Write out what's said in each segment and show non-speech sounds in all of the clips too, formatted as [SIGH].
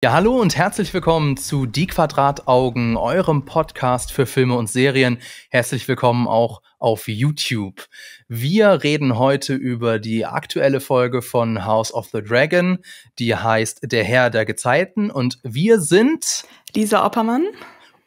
Ja, hallo und herzlich willkommen zu Die Quadrataugen, eurem Podcast für Filme und Serien. Herzlich willkommen auch auf YouTube. Wir reden heute über die aktuelle Folge von House of the Dragon, die heißt Der Herr der Gezeiten und wir sind Lisa Oppermann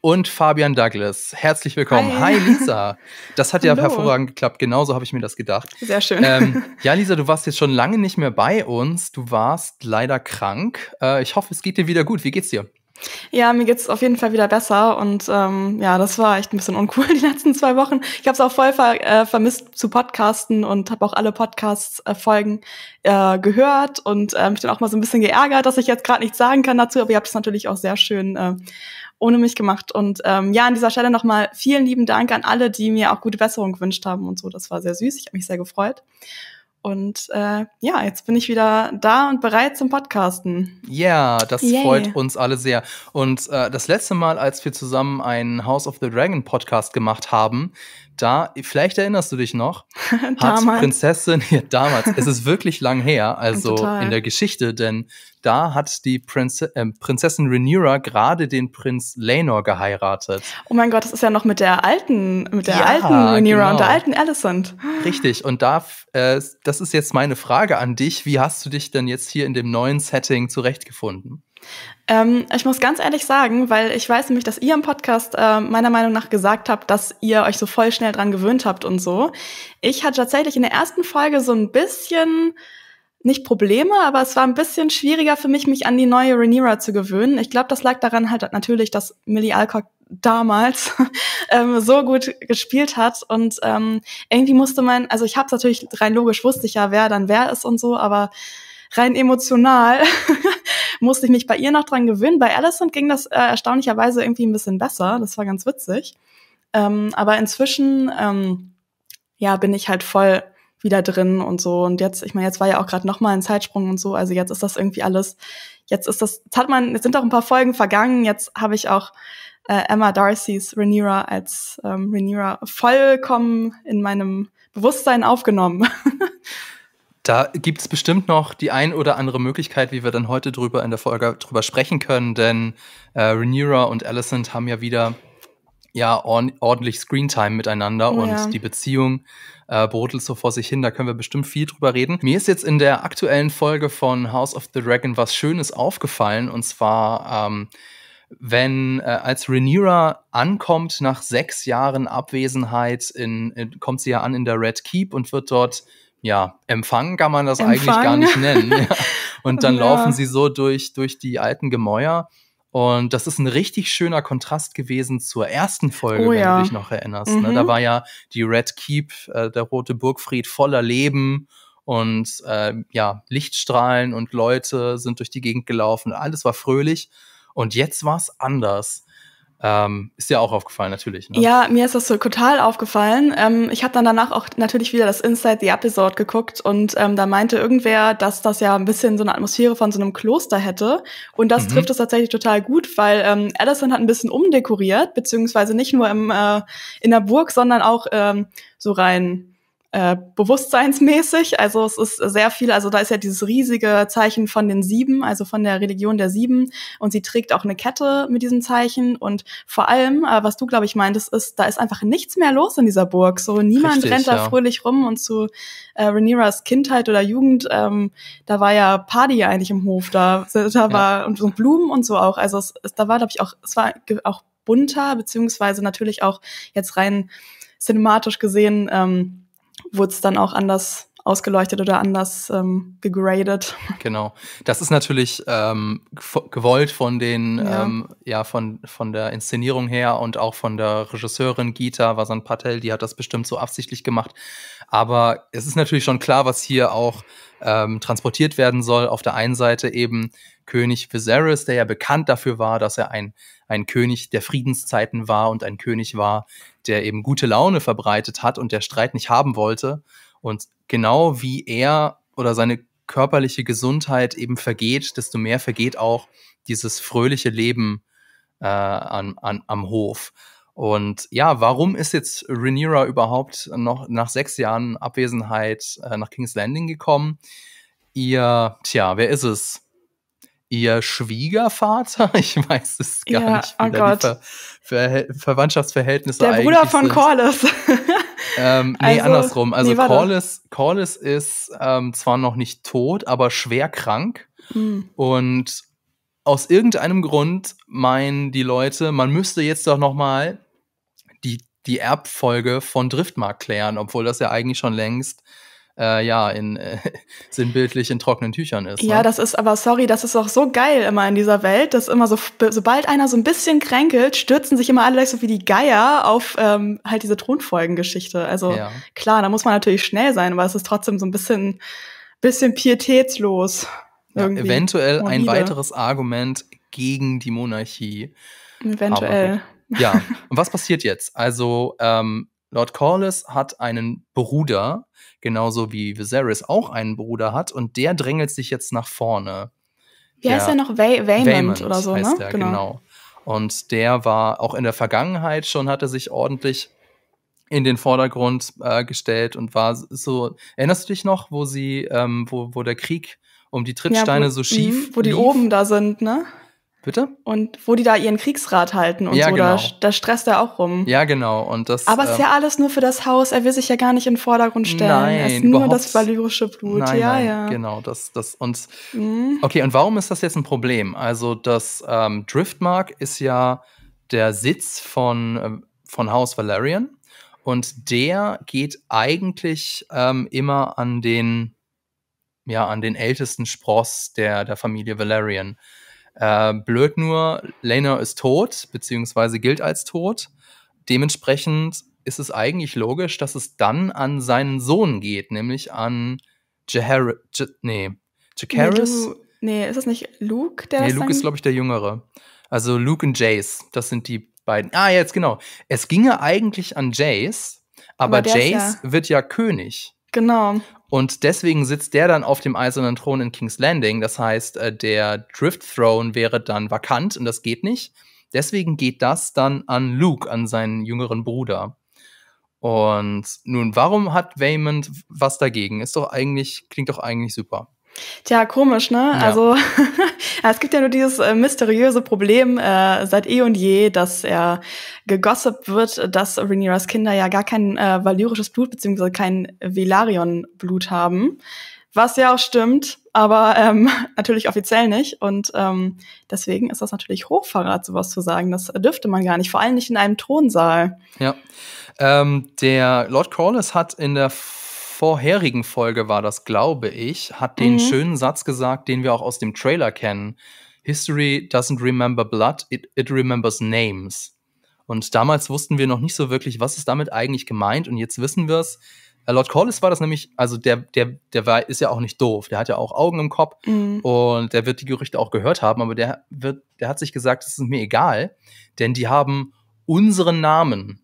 und Fabian Douglas. Herzlich willkommen. Hi, Hi Lisa. Das hat ja hervorragend geklappt. Genauso habe ich mir das gedacht. Sehr schön. Ähm, ja, Lisa, du warst jetzt schon lange nicht mehr bei uns. Du warst leider krank. Äh, ich hoffe, es geht dir wieder gut. Wie geht's dir? Ja, mir geht's auf jeden Fall wieder besser und ähm, ja, das war echt ein bisschen uncool [LAUGHS] die letzten zwei Wochen. Ich habe es auch voll ver äh, vermisst zu podcasten und habe auch alle Podcast-Folgen äh, äh, gehört und äh, mich dann auch mal so ein bisschen geärgert, dass ich jetzt gerade nichts sagen kann dazu, aber ihr habt es natürlich auch sehr schön äh, ohne mich gemacht. Und ähm, ja, an dieser Stelle nochmal vielen lieben Dank an alle, die mir auch gute Besserung gewünscht haben und so. Das war sehr süß. Ich habe mich sehr gefreut. Und äh, ja, jetzt bin ich wieder da und bereit zum Podcasten. Ja, yeah, das Yay. freut uns alle sehr. Und äh, das letzte Mal, als wir zusammen einen House of the Dragon Podcast gemacht haben, da, vielleicht erinnerst du dich noch, [LAUGHS] hat Prinzessin, ja, damals, es ist wirklich lang [LAUGHS] her, also Total. in der Geschichte, denn da hat die Prinze, äh, Prinzessin Rhaenyra gerade den Prinz Lenor geheiratet. Oh mein Gott, das ist ja noch mit der alten, mit der ja, alten Rhaenyra genau. und der genau. alten Alicent. Richtig, und da, äh, das ist jetzt meine Frage an dich, wie hast du dich denn jetzt hier in dem neuen Setting zurechtgefunden? Ähm, ich muss ganz ehrlich sagen, weil ich weiß nämlich, dass ihr im Podcast äh, meiner Meinung nach gesagt habt, dass ihr euch so voll schnell dran gewöhnt habt und so. Ich hatte tatsächlich in der ersten Folge so ein bisschen nicht Probleme, aber es war ein bisschen schwieriger für mich, mich an die neue Rhaenyra zu gewöhnen. Ich glaube, das lag daran halt natürlich, dass Millie Alcock damals [LAUGHS] ähm, so gut gespielt hat und ähm, irgendwie musste man, also ich habe es natürlich rein logisch wusste ich ja, wer dann wer ist und so, aber rein emotional [LAUGHS] musste ich mich bei ihr noch dran gewöhnen. Bei Alison ging das äh, erstaunlicherweise irgendwie ein bisschen besser. Das war ganz witzig. Ähm, aber inzwischen, ähm, ja, bin ich halt voll wieder drin und so. Und jetzt, ich meine, jetzt war ja auch gerade nochmal ein Zeitsprung und so. Also jetzt ist das irgendwie alles, jetzt ist das, jetzt hat man, jetzt sind auch ein paar Folgen vergangen. Jetzt habe ich auch äh, Emma Darcy's Rhaenyra als ähm, Rhaenyra vollkommen in meinem Bewusstsein aufgenommen. [LAUGHS] Da gibt es bestimmt noch die ein oder andere Möglichkeit, wie wir dann heute drüber in der Folge drüber sprechen können, denn äh, Rhaenyra und Alicent haben ja wieder ja ordentlich Screentime miteinander oh ja. und die Beziehung äh, brodelt so vor sich hin. Da können wir bestimmt viel drüber reden. Mir ist jetzt in der aktuellen Folge von House of the Dragon was Schönes aufgefallen und zwar ähm, wenn äh, als Rhaenyra ankommt nach sechs Jahren Abwesenheit, in, in, kommt sie ja an in der Red Keep und wird dort ja, Empfang kann man das Empfang. eigentlich gar nicht nennen. Ja. [LAUGHS] Und dann ja. laufen sie so durch, durch die alten Gemäuer. Und das ist ein richtig schöner Kontrast gewesen zur ersten Folge, oh, ja. wenn du dich noch erinnerst. Mhm. Ne? Da mhm. war ja die Red Keep, äh, der rote Burgfried, voller Leben und äh, ja, Lichtstrahlen und Leute sind durch die Gegend gelaufen. Alles war fröhlich. Und jetzt war es anders. Ähm, ist dir auch aufgefallen, natürlich. Ne? Ja, mir ist das so total aufgefallen. Ähm, ich habe dann danach auch natürlich wieder das Inside the Episode geguckt und ähm, da meinte irgendwer, dass das ja ein bisschen so eine Atmosphäre von so einem Kloster hätte. Und das mhm. trifft es tatsächlich total gut, weil ähm, Addison hat ein bisschen umdekoriert, beziehungsweise nicht nur im, äh, in der Burg, sondern auch ähm, so rein äh, bewusstseinsmäßig. Also es ist sehr viel, also da ist ja dieses riesige Zeichen von den Sieben, also von der Religion der Sieben. Und sie trägt auch eine Kette mit diesem Zeichen. Und vor allem, äh, was du, glaube ich, meintest, ist, da ist einfach nichts mehr los in dieser Burg. So niemand Richtig, rennt da ja. fröhlich rum und zu äh, Rhaenyras Kindheit oder Jugend, ähm, da war ja Party eigentlich im Hof da. Da war ja. und so Blumen und so auch. Also es, es da war, glaube ich, auch, es war auch bunter, beziehungsweise natürlich auch jetzt rein cinematisch gesehen ähm, wurde es dann auch anders ausgeleuchtet oder anders ähm, gegradet. Genau. Das ist natürlich ähm, gewollt von den, ja. Ähm, ja, von, von der Inszenierung her und auch von der Regisseurin Gita Vasan Patel, die hat das bestimmt so absichtlich gemacht. Aber es ist natürlich schon klar, was hier auch ähm, transportiert werden soll. Auf der einen Seite eben König Viserys, der ja bekannt dafür war, dass er ein, ein König der Friedenszeiten war und ein König war, der eben gute Laune verbreitet hat und der Streit nicht haben wollte. Und genau wie er oder seine körperliche Gesundheit eben vergeht, desto mehr vergeht auch dieses fröhliche Leben äh, an, an, am Hof. Und ja, warum ist jetzt Rhaenyra überhaupt noch nach sechs Jahren Abwesenheit äh, nach King's Landing gekommen? Ihr, tja, wer ist es? ihr Schwiegervater? [LAUGHS] Ich weiß es gar ja, nicht. Oh Gott. Ver Ver Verwandtschaftsverhältnisse Der Bruder von sind. Corliss. [LAUGHS] ähm, nee, also, andersrum. Also nee, Corliss, Corliss ist ähm, zwar noch nicht tot, aber schwer krank. Mhm. Und aus irgendeinem Grund meinen die Leute, man müsste jetzt doch noch mal die, die Erbfolge von Driftmark klären, obwohl das ja eigentlich schon längst äh, ja, in, äh, [LAUGHS] sinnbildlich in trockenen Tüchern ist. Ja, ne? das ist aber, sorry, das ist auch so geil immer in dieser Welt, dass immer so, sobald einer so ein bisschen kränkelt, stürzen sich immer alle gleich so wie die Geier auf ähm, halt diese Thronfolgengeschichte. Also ja. klar, da muss man natürlich schnell sein, aber es ist trotzdem so ein bisschen, bisschen pietätslos. Ja, eventuell morbide. ein weiteres Argument gegen die Monarchie. Eventuell. Ja, und was passiert jetzt? Also ähm, Lord Corlys hat einen Bruder, genauso wie Viserys auch einen Bruder hat, und der drängelt sich jetzt nach vorne. Wie der heißt er noch? Vay oder so, heißt ne? Der, genau. genau. Und der war auch in der Vergangenheit schon, hat er sich ordentlich in den Vordergrund äh, gestellt und war so. Erinnerst du dich noch, wo sie, ähm, wo, wo der Krieg um die Trittsteine ja, wo, so mhm, schief. Mh, wo die oben da sind, ne? Bitte? Und wo die da ihren Kriegsrat halten und ja, so, genau. da, da stresst er auch rum. Ja, genau. Und das, Aber es äh, ist ähm, ja alles nur für das Haus, er will sich ja gar nicht in den Vordergrund stellen. Nein, es ist nur das valyrische Blut. Nein, ja, nein, ja. Genau, das, das und mhm. okay, und warum ist das jetzt ein Problem? Also, das ähm, Driftmark ist ja der Sitz von, äh, von Haus Valerian und der geht eigentlich ähm, immer an den, ja, an den ältesten Spross der, der Familie Valerian. Äh, blöd nur, Lena ist tot, beziehungsweise gilt als tot. Dementsprechend ist es eigentlich logisch, dass es dann an seinen Sohn geht, nämlich an Jaharis. Jah nee, Jacaris. Nee, nee, ist das nicht Luke, der Nee, Luke ist, glaube ich, der Jüngere. Also Luke und Jace, das sind die beiden. Ah, jetzt genau. Es ginge eigentlich an Jace, aber, aber Jace ja wird ja König. Genau. Und deswegen sitzt der dann auf dem eisernen Thron in King's Landing. Das heißt, äh, der Drift Throne wäre dann vakant und das geht nicht. Deswegen geht das dann an Luke, an seinen jüngeren Bruder. Und nun, warum hat Waymond was dagegen? Ist doch eigentlich, klingt doch eigentlich super. Tja, komisch, ne? Ja. Also [LAUGHS] es gibt ja nur dieses äh, mysteriöse Problem äh, seit eh und je, dass er gegossipt wird, dass Rhaenyras Kinder ja gar kein äh, valyrisches Blut bzw. kein velarion blut haben. Was ja auch stimmt, aber ähm, [LAUGHS] natürlich offiziell nicht. Und ähm, deswegen ist das natürlich Hochverrat, sowas zu sagen. Das dürfte man gar nicht, vor allem nicht in einem Thronsaal. Ja. Ähm, der Lord Corliss hat in der vorherigen Folge war das, glaube ich, hat den mhm. schönen Satz gesagt, den wir auch aus dem Trailer kennen. History doesn't remember blood, it, it remembers names. Und damals wussten wir noch nicht so wirklich, was ist damit eigentlich gemeint. Und jetzt wissen wir es. Äh, Lord Corliss war das nämlich, also der, der, der war, ist ja auch nicht doof. Der hat ja auch Augen im Kopf mhm. und der wird die Gerüchte auch gehört haben, aber der wird, der hat sich gesagt, es ist mir egal, denn die haben unseren Namen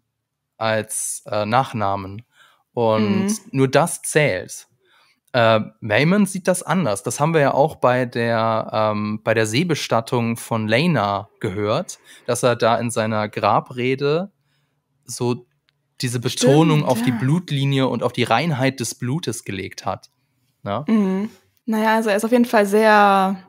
als äh, Nachnamen. Und mhm. nur das zählt. Äh, Maimon sieht das anders. Das haben wir ja auch bei der, ähm, bei der Seebestattung von Lena gehört, dass er da in seiner Grabrede so diese Betonung Stimmt, auf ja. die Blutlinie und auf die Reinheit des Blutes gelegt hat. Na? Ne? Mhm. Naja, also er ist auf jeden Fall sehr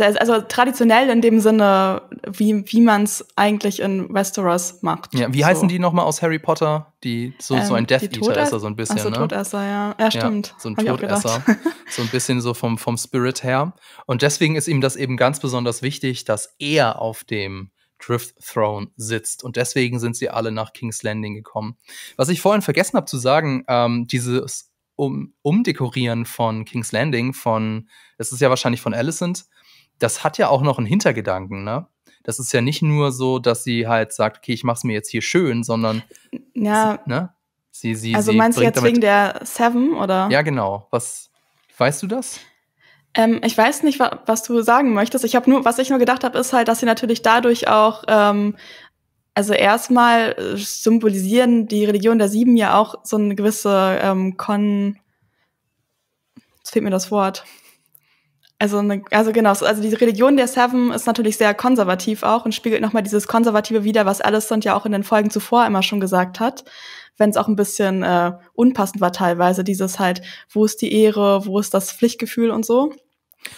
also traditionell in dem Sinne, wie, wie man es eigentlich in Westeros macht. Ja, wie heißen die nochmal aus Harry Potter? Die so, ähm, so ein ähm, Death Eater ist er so ein bisschen, Ach so, ne? Todesser, ja. Ja, stimmt. Ja, so ein Todesser. so ein bisschen so vom, vom Spirit her. Und deswegen ist ihm das eben ganz besonders wichtig, dass er auf dem Drift Throne sitzt. Und deswegen sind sie alle nach King's Landing gekommen. Was ich vorhin vergessen habe zu sagen, ähm, dieses um Umdekorieren von King's Landing, von, es ist ja wahrscheinlich von Alicent, das hat ja auch noch einen Hintergedanken, ne? Das ist ja nicht nur so, dass sie halt sagt, okay, ich mach's mir jetzt hier schön, sondern ja, sie, ne? Sie, sie, also sie meinst du jetzt wegen der Seven oder? Ja, genau. Was weißt du das? Ähm, ich weiß nicht, wa was du sagen möchtest. Ich habe nur, was ich nur gedacht habe, ist halt, dass sie natürlich dadurch auch, ähm, also erstmal äh, symbolisieren die Religion der Sieben ja auch so eine gewisse ähm, Kon. Jetzt fehlt mir das Wort. Also, ne, also genau, also die Religion der Seven ist natürlich sehr konservativ auch und spiegelt nochmal dieses Konservative wider, was Alicent ja auch in den Folgen zuvor immer schon gesagt hat, wenn es auch ein bisschen äh, unpassend war teilweise, dieses halt, wo ist die Ehre, wo ist das Pflichtgefühl und so.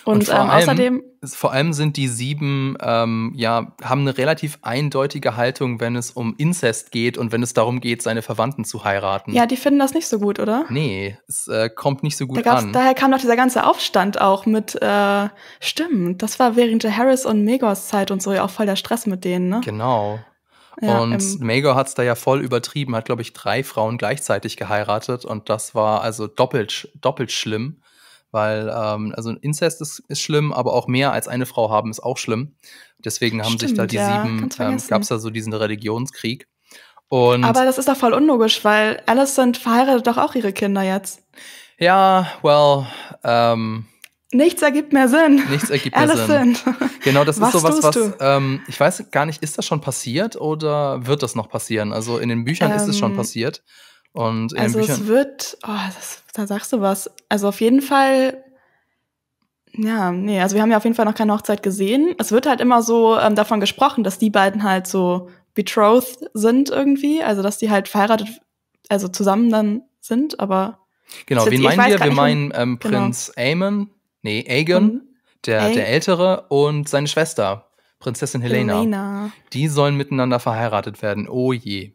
Und, und vor ähm, allem, außerdem. Vor allem sind die sieben, ähm, ja, haben eine relativ eindeutige Haltung, wenn es um Inzest geht und wenn es darum geht, seine Verwandten zu heiraten. Ja, die finden das nicht so gut, oder? Nee, es äh, kommt nicht so gut da an. Daher kam doch dieser ganze Aufstand auch mit, äh, stimmt, das war während der Harris und Megors Zeit und so ja auch voll der Stress mit denen, ne? Genau. Ja, und ähm, Megor hat es da ja voll übertrieben, hat, glaube ich, drei Frauen gleichzeitig geheiratet und das war also doppelt, doppelt schlimm weil ähm, also Inzest ist, ist schlimm, aber auch mehr als eine Frau haben ist auch schlimm. Deswegen haben Stimmt, sich da die ja, sieben, ähm, gab es da so diesen Religionskrieg. Und aber das ist doch voll unlogisch, weil Alicent verheiratet doch auch ihre Kinder jetzt. Ja, well, ähm, Nichts ergibt mehr Sinn. Nichts ergibt mehr Sinn. Genau, das was ist sowas, was ähm, ich weiß gar nicht, ist das schon passiert oder wird das noch passieren? Also in den Büchern ähm, ist es schon ähm, passiert. Und also es wird, oh, das, da sagst du was. Also auf jeden Fall, ja, nee, also wir haben ja auf jeden Fall noch keine Hochzeit gesehen. Es wird halt immer so ähm, davon gesprochen, dass die beiden halt so betrothed sind irgendwie, also dass die halt verheiratet, also zusammen dann sind, aber. Genau, wen meinen wir? Wir meinen ähm, genau. Prinz Aemon, nee, Aegon, mhm. der, der Ältere und seine Schwester, Prinzessin Helena. Helena. Die sollen miteinander verheiratet werden, oh je.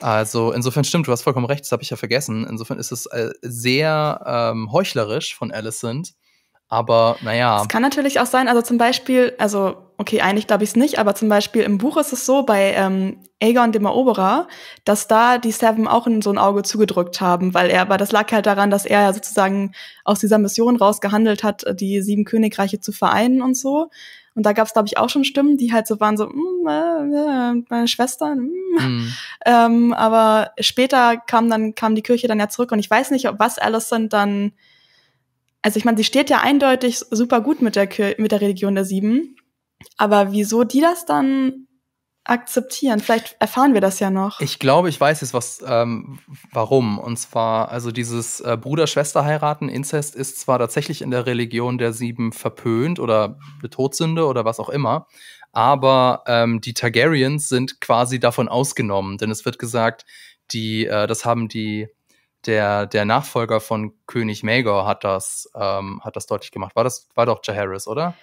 Also insofern stimmt, du hast vollkommen recht, das habe ich ja vergessen. Insofern ist es äh, sehr ähm, heuchlerisch von Alicent. Aber naja. Es kann natürlich auch sein, also zum Beispiel, also okay, eigentlich glaube ich es nicht, aber zum Beispiel im Buch ist es so, bei ähm, Aegon dem Eroberer, dass da die Seven auch in so ein Auge zugedrückt haben, weil er, aber das lag halt daran, dass er ja sozusagen aus dieser Mission rausgehandelt hat, die sieben Königreiche zu vereinen und so. Und da gab es, glaube ich, auch schon Stimmen, die halt so waren, so, mm, äh, äh meine Schwestern. Mm. Mhm. Ähm, aber später kam dann kam die Kirche dann ja zurück und ich weiß nicht, ob was Alison dann, also ich meine, sie steht ja eindeutig super gut mit der, Kir mit der Religion der Sieben. Aber wieso die das dann akzeptieren. Vielleicht erfahren wir das ja noch. Ich glaube, ich weiß jetzt, was, ähm, warum. Und zwar, also dieses äh, Bruder-Schwester-Heiraten, Inzest ist zwar tatsächlich in der Religion der Sieben verpönt oder eine Todsünde oder was auch immer, aber ähm, die Targaryens sind quasi davon ausgenommen, denn es wird gesagt, die, äh, das haben die, der, der Nachfolger von König Maegor hat das, ähm, hat das deutlich gemacht. War das, war doch Jaehaerys, oder?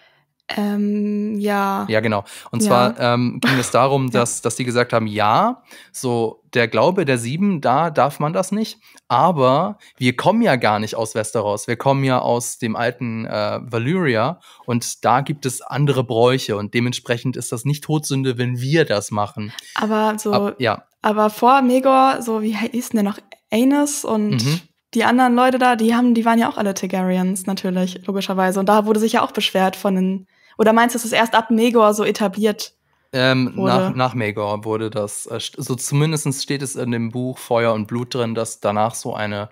Ähm, ja. Ja, genau. Und ja. zwar ähm, ging es darum, [LAUGHS] dass, dass die gesagt haben, ja, so der Glaube der Sieben, da darf man das nicht. Aber wir kommen ja gar nicht aus Westeros. Wir kommen ja aus dem alten äh, Valyria und da gibt es andere Bräuche und dementsprechend ist das nicht Todsünde, wenn wir das machen. Aber so, Ab, ja. Aber vor Megor, so wie hieß denn noch Anus und mhm die anderen Leute da, die haben, die waren ja auch alle Targaryens natürlich, logischerweise. Und da wurde sich ja auch beschwert von den oder meinst du, dass es erst ab Megor so etabliert? Ähm, nach, nach Megor wurde das, äh, so zumindest steht es in dem Buch Feuer und Blut drin, dass danach so eine,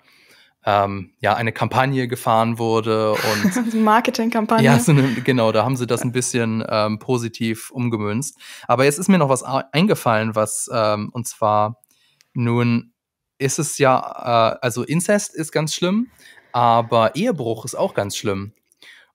ähm, ja, eine Kampagne gefahren wurde und. [LAUGHS] Marketingkampagne. Ja, so eine, genau, da haben sie das ein bisschen ähm, positiv umgemünzt. Aber jetzt ist mir noch was eingefallen, was, ähm, und zwar, nun ist es ja, äh, also Inzest ist ganz schlimm, aber Ehebruch ist auch ganz schlimm.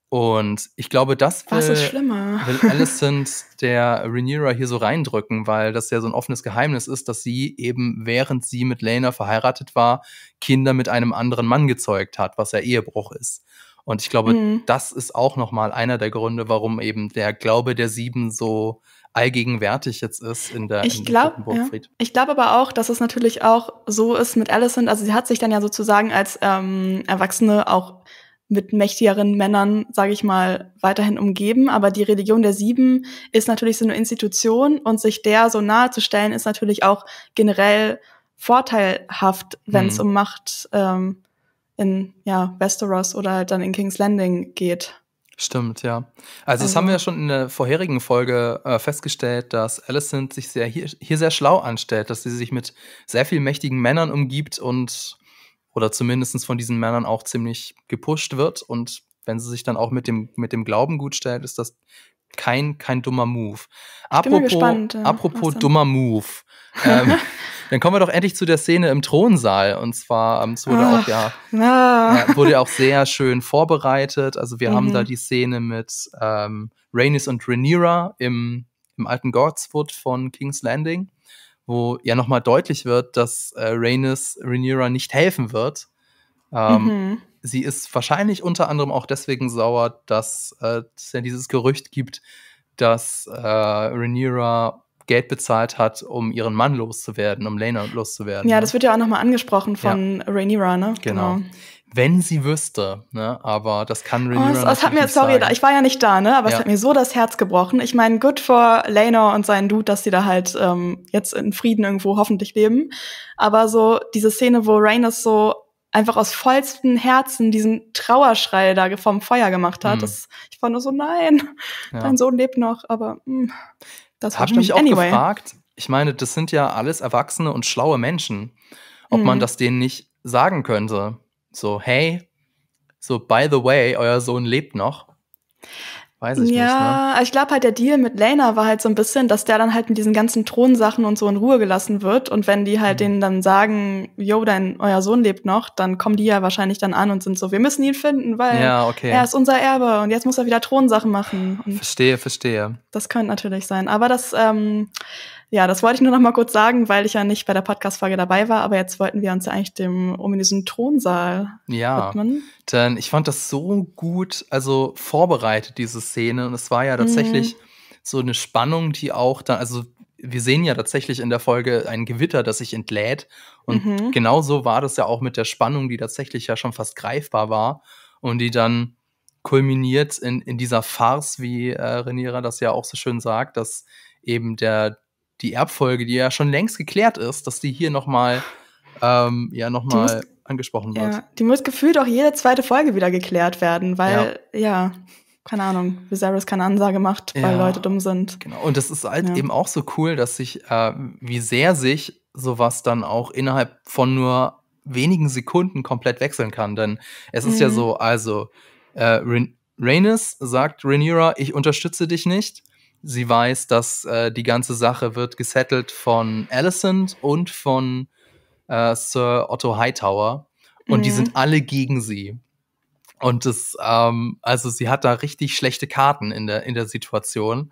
Und ich glaube, das will, das will Alicent der Rhaenyra hier so reindrücken, weil das ja so ein offenes Geheimnis ist, dass sie eben, während sie mit Lena verheiratet war, Kinder mit einem anderen Mann gezeugt hat, was ja Ehebruch ist. Und ich glaube, mhm. das ist auch nochmal einer der Gründe, warum eben der Glaube der Sieben so allgegenwärtig jetzt ist in der ich glaube ja. ich glaube aber auch dass es natürlich auch so ist mit Alicent also sie hat sich dann ja sozusagen als ähm, Erwachsene auch mit mächtigeren Männern, sage ich mal, weiterhin umgeben. Aber die Religion der Sieben ist natürlich so eine Institution und sich der so nahe zu stellen, ist natürlich auch generell vorteilhaft, wenn es mhm. um Macht ähm, in ja, Westeros oder halt dann in King's Landing geht. Stimmt, ja. Also, also, das haben also wir ja schon in der vorherigen Folge äh, festgestellt, dass Alicent sich sehr hier, hier sehr schlau anstellt, dass sie sich mit sehr viel mächtigen Männern umgibt und oder zumindest von diesen Männern auch ziemlich gepusht wird. Und wenn sie sich dann auch mit dem, mit dem Glauben gut stellt, ist das kein, kein dummer Move. Apropos, gespannt, äh, apropos dummer Move. Ähm, [LAUGHS] dann kommen wir doch endlich zu der Szene im Thronsaal. Und zwar, ähm, es wurde Ach, auch ja, ah. ja, wurde auch sehr schön vorbereitet. Also wir mhm. haben da mhm. die Szene mit ähm, Rhaenys und Rhaenyra im, im alten Godswood von King's Landing wo ja nochmal deutlich wird, dass äh, Rhaenys Rhaenyra nicht helfen wird. Ähm, mhm. Sie ist wahrscheinlich unter anderem auch deswegen sauer, dass äh, es ja dieses Gerücht gibt, dass äh, Rhaenyra Geld bezahlt hat, um ihren Mann loszuwerden, um Lena loszuwerden. Ja, ja. Ne? das wird ja auch nochmal angesprochen von ja. Rhaenyra, ne? Genau. genau wenn sie wüsste, ne? aber das kann Rhaenyra oh, das, das hat mir, sorry, sagen. ich war ja nicht da, ne? aber ja. es hat mir so das Herz gebrochen. Ich meine, good for Laenor und seinen Dude, dass sie da halt ähm, jetzt in Frieden irgendwo hoffentlich leben, aber so diese Szene, wo Rhaenys so einfach aus vollstem Herzen diesen Trauerschrei da vom Feuer gemacht hat, mhm. das, ich war nur so, nein, ja. mein Sohn lebt noch, aber mh, mm, das war Hab mich auch anyway. gefragt, ich meine, das sind ja alles erwachsene und schlaue Menschen, ob mhm. man das denen nicht sagen könnte. So, hey, so, by the way, euer Sohn lebt noch. Weiß ich ja, nicht. Ja, ne? Also ich glaube halt, der Deal mit Lena war halt so ein bisschen, dass der dann halt mit diesen ganzen Thronsachen und so in Ruhe gelassen wird. Und wenn die halt mhm. denen dann sagen, yo, dein, euer Sohn lebt noch, dann kommen die ja wahrscheinlich dann an und sind so, wir müssen ihn finden, weil ja, okay. er ist unser Erbe und jetzt muss er wieder Thronsachen machen. Und verstehe, verstehe. Das könnte natürlich sein. Aber das, ähm, ja, das wollte ich nur noch mal kurz sagen, weil ich ja nicht bei der Podcast-Folge dabei war, aber jetzt wollten wir uns ja eigentlich dem ominösen Thronsaal ja, widmen. Denn ich fand das so gut, also vorbereitet, diese Szene. Und es war ja tatsächlich mhm. so eine Spannung, die auch dann, also wir sehen ja tatsächlich in der Folge ein Gewitter, das sich entlädt. Und mhm. genau so war das ja auch mit der Spannung, die tatsächlich ja schon fast greifbar war und die dann kulminiert in, in dieser Farce, wie äh, Renira das ja auch so schön sagt, dass eben der die Erbfolge, die ja schon längst geklärt ist, dass die hier nochmal ähm, ja, noch angesprochen wird. Ja, die muss gefühlt auch jede zweite Folge wieder geklärt werden, weil, ja, ja keine Ahnung, Viserys keine Ansage macht, weil Leute dumm sind. Genau, und das ist halt eben auch so cool, dass sich, äh, wie sehr sich sowas dann auch innerhalb von nur wenigen Sekunden komplett wechseln kann, denn es ist mhm. ja so, also äh, Rhaenys sagt Rhaenyra, ich unterstütze dich nicht Sie weiß, dass äh, die ganze Sache wird gesettelt von Alicent und von äh, Sir Otto Hightower. Und mhm. die sind alle gegen sie. Und das, ähm, also sie hat da richtig schlechte Karten in der, in der Situation.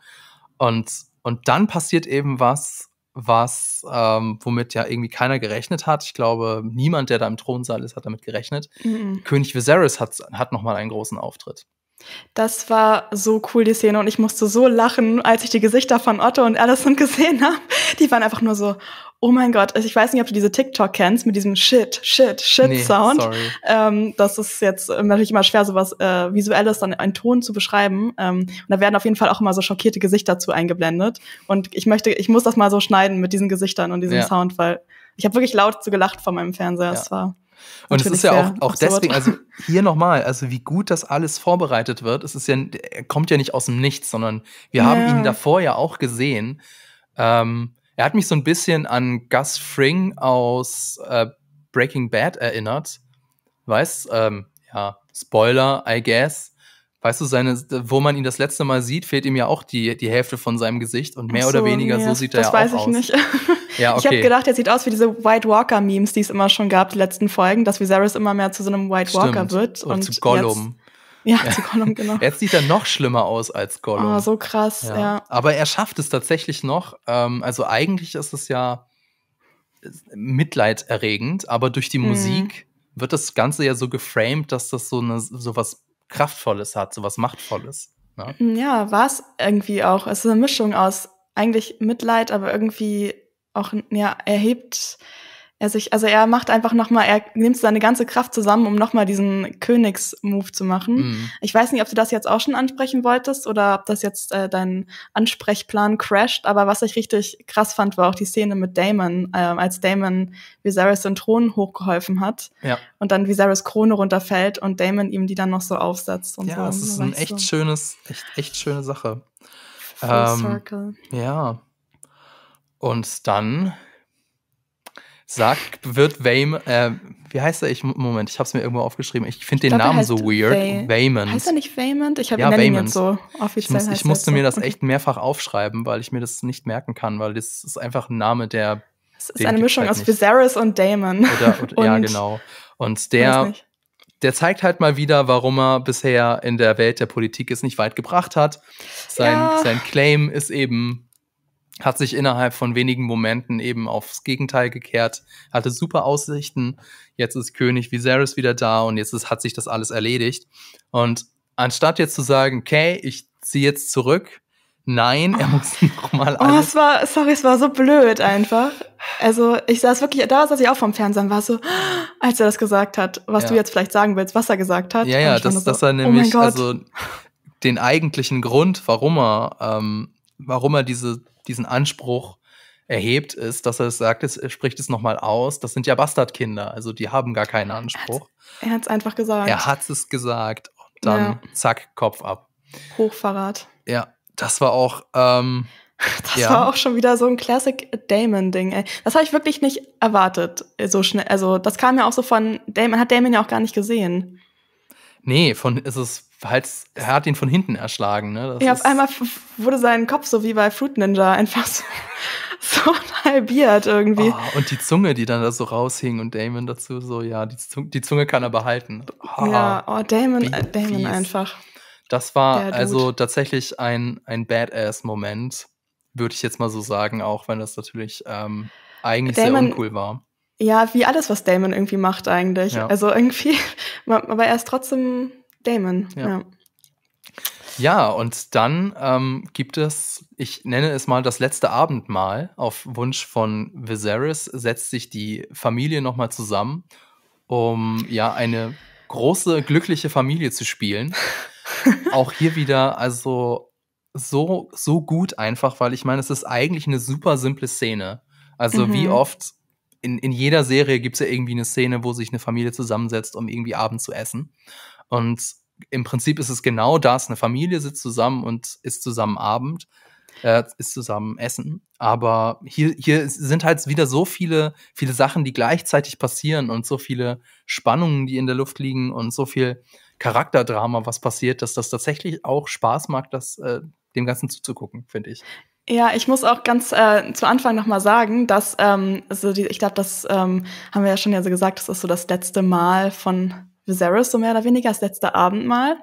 Und, und dann passiert eben was, was, ähm, womit ja irgendwie keiner gerechnet hat. Ich glaube, niemand, der da im Thronsaal ist, hat damit gerechnet. Mhm. König Viserys hat, hat nochmal einen großen Auftritt. Das war so cool, die Szene. Und ich musste so lachen, als ich die Gesichter von Otto und Alison [LAUGHS] gesehen habe. Die waren einfach nur so, oh mein Gott. Also ich weiß nicht, ob du diese TikTok kennst mit diesem Shit, Shit, Shit-Sound. Nee, ähm, das ist jetzt äh, natürlich immer schwer, sowas äh, Visuelles dann einen Ton zu beschreiben. Ähm, und da werden auf jeden Fall auch immer so schockierte Gesichter zu eingeblendet. Und ich möchte, ich muss das mal so schneiden mit diesen Gesichtern und diesem ja. Sound, weil ich habe wirklich laut zu gelacht vor meinem Fernseher. Ja. Es war und es ist ja auch, auch deswegen, also hier nochmal, also wie gut das alles vorbereitet wird, es ist ja, er kommt ja nicht aus dem Nichts, sondern wir ja. haben ihn davor ja auch gesehen. Ähm, er hat mich so ein bisschen an Gus Fring aus äh, Breaking Bad erinnert. Weißt, ähm, ja, Spoiler, I guess weißt du, seine, wo man ihn das letzte Mal sieht, fehlt ihm ja auch die, die Hälfte von seinem Gesicht und mehr so, oder weniger ja, so sieht er ja auch aus. Das [LAUGHS] weiß ich nicht. ja, okay. Ich habe gedacht, er sieht aus wie diese White Walker Memes, die es immer schon gab, die letzten Folgen, dass Viserys immer mehr zu so einem White Stimmt. Walker wird oder und zu Gollum. Jetzt [LAUGHS] ja, zu Gollum, [LAUGHS] genau. Jetzt sieht er noch schlimmer aus als Gollum. oh, so krass, ja. ja. Aber er schafft es tatsächlich noch. Ähm, also eigentlich ist es ja mitleiderregend, aber durch die mhm. Musik wird das Ganze ja so geframed, dass das so, eine, so was Kraftvolles hat, so was Machtvolles. Ne? Ja, ja war es irgendwie auch. Es ist eine Mischung aus eigentlich Mitleid, aber irgendwie auch ja, erhebt er sich, also er macht einfach nochmal, er nimmt seine ganze Kraft zusammen, um nochmal diesen Königs-Move zu machen. Mhm. Ich weiß nicht, ob du das jetzt auch schon ansprechen wolltest oder ob das jetzt äh, dein Ansprechplan crasht, aber was ich richtig krass fand, war auch die Szene mit Damon, äh, als Damon Viserys den Thron hochgeholfen hat ja. und dann Viserys Krone runterfällt und Damon ihm die dann noch so aufsetzt und ja, so. Ja, es ist also eine echt so. schönes, echt, echt schöne Sache. Full ähm, Circle. Ja. Und dann sagt, wird Wayman, äh, wie heißt er? Ich, Moment, ich habe es mir irgendwo aufgeschrieben. Ich finde den glaub, Namen so weird. Waymond. Heißt er nicht Waymond? Ich habe ja, ihn jetzt so offiziell. Ich, muss, ich musste mir so. das echt mehrfach aufschreiben, weil ich mir das nicht merken kann, weil das ist einfach ein Name, der. Es ist eine Mischung halt aus Viserys und Damon. Oder, und, [LAUGHS] und, ja, genau. Und der, der zeigt halt mal wieder, warum er bisher in der Welt der Politik es nicht weit gebracht hat. Sein, ja. sein Claim ist eben hat sich innerhalb von wenigen Momenten eben aufs Gegenteil gekehrt, hatte super Aussichten. Jetzt ist König Viserys wieder da und jetzt ist, hat sich das alles erledigt. Und anstatt jetzt zu sagen, okay, ich ziehe jetzt zurück, nein, er ah. muss [LAUGHS] nochmal oh, alles. Oh, es war, sorry, es war so blöd einfach. Also ich saß wirklich, da saß ich auch vom Fernsehen, war so, als er das gesagt hat, was ja. du jetzt vielleicht sagen willst, was er gesagt hat. Ja, ja, das, so, dass er oh nämlich, oh also den eigentlichen Grund, warum er ähm, warum er diese, diesen Anspruch erhebt, ist, dass er es sagt, es, er spricht es nochmal aus, das sind ja Bastardkinder, also die haben gar keinen Anspruch. Er hat es einfach gesagt. Er hat es gesagt und dann ja. zack, Kopf ab. Hochverrat. Ja, das war auch. Ähm, [LAUGHS] das ja. war auch schon wieder so ein Classic Damon-Ding. Das habe ich wirklich nicht erwartet, so schnell. Also, das kam ja auch so von Damon, hat Damon ja auch gar nicht gesehen. Nee, von ist es Hals, er hat ihn von hinten erschlagen, ne? Das ja, auf einmal wurde sein Kopf so wie bei Fruit Ninja einfach so, [LAUGHS] so halbiert irgendwie. Oh, und die Zunge, die dann da so raushing und Damon dazu so, ja, die Zunge, die Zunge kann er behalten. Oh, ja, oh, Damon, äh, Damon einfach. Das war also tatsächlich ein, ein Badass-Moment, würde ich jetzt mal so sagen, auch wenn das natürlich ähm, eigentlich Damon, sehr uncool war. Ja, wie alles, was Damon irgendwie macht eigentlich. Ja. Also irgendwie, [LAUGHS] aber er ist trotzdem Damon, ja. ja. Ja, und dann ähm, gibt es, ich nenne es mal das letzte Abendmahl. Auf Wunsch von Viserys setzt sich die Familie nochmal zusammen, um ja eine große, glückliche Familie zu spielen. [LAUGHS] Auch hier wieder, also so, so gut einfach, weil ich meine, es ist eigentlich eine super simple Szene. Also, mhm. wie oft in, in jeder Serie gibt es ja irgendwie eine Szene, wo sich eine Familie zusammensetzt, um irgendwie Abend zu essen. Und im Prinzip ist es genau das. Eine Familie sitzt zusammen und isst zusammen Abend, äh, isst zusammen Essen. Aber hier, hier sind halt wieder so viele, viele Sachen, die gleichzeitig passieren und so viele Spannungen, die in der Luft liegen und so viel Charakterdrama, was passiert, dass das tatsächlich auch Spaß macht, das, äh, dem Ganzen zuzugucken, finde ich. Ja, ich muss auch ganz äh, zu Anfang nochmal sagen, dass, ähm, also die, ich glaube, das ähm, haben wir ja schon ja so gesagt, das ist so das letzte Mal von Viserys so mehr oder weniger das letzte Abendmahl.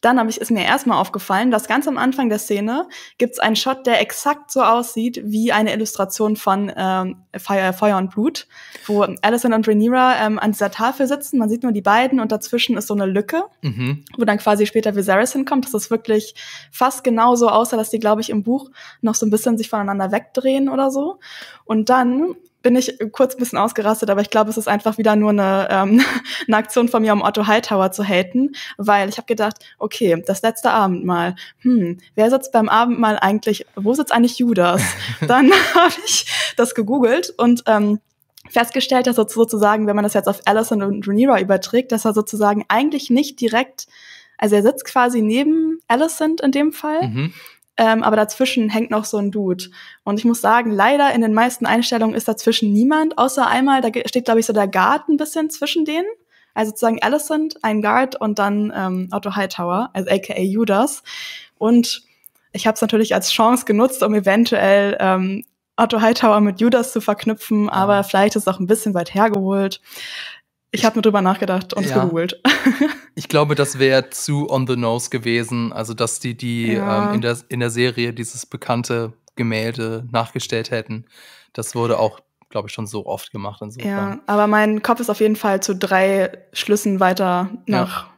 Dann habe ich ist mir erstmal aufgefallen, dass ganz am Anfang der Szene gibt's einen Shot, der exakt so aussieht wie eine Illustration von ähm, Feuer, äh, Feuer und Blut, wo Alison und Rhaenyra ähm, an dieser Tafel sitzen. Man sieht nur die beiden und dazwischen ist so eine Lücke, mhm. wo dann quasi später Viserys hinkommt. Das ist wirklich fast genauso, außer dass die, glaube ich, im Buch noch so ein bisschen sich voneinander wegdrehen oder so. Und dann bin ich kurz ein bisschen ausgerastet, aber ich glaube, es ist einfach wieder nur eine, ähm, [LAUGHS] eine Aktion von mir, um Otto Hightower zu haten, weil ich habe gedacht, okay, das letzte Abendmahl, hm, wer sitzt beim Abendmahl eigentlich, wo sitzt eigentlich Judas? [LAUGHS] Dann [LAUGHS] habe ich das gegoogelt und ähm, festgestellt, dass sozusagen, wenn man das jetzt auf Allison und Rhaenyra überträgt, dass er sozusagen eigentlich nicht direkt, also er sitzt quasi neben Alicent in dem Fall, mhm ähm, aber dazwischen hängt noch so ein Dude. Und ich muss sagen, leider in den meisten Einstellungen ist dazwischen niemand, außer einmal, da steht, glaube ich, so der Guard ein bisschen zwischen denen. Also sozusagen Alicent, ein Guard und dann ähm, Otto Hightower, also aka Judas. Und ich habe es natürlich als Chance genutzt, um eventuell ähm, Otto Hightower mit Judas zu verknüpfen, aber vielleicht ist es auch ein bisschen weit hergeholt. Ich habe mir drüber nachgedacht und ja. es gegoogelt. [LAUGHS] ich glaube, das wäre zu on the nose gewesen. Also, dass die, die ja. ähm, in, der, in der Serie dieses bekannte Gemälde nachgestellt hätten. Das wurde auch, glaube ich, schon so oft gemacht. Insofern. Ja, aber mein Kopf ist auf jeden Fall zu drei Schlüssen weiter nach ja.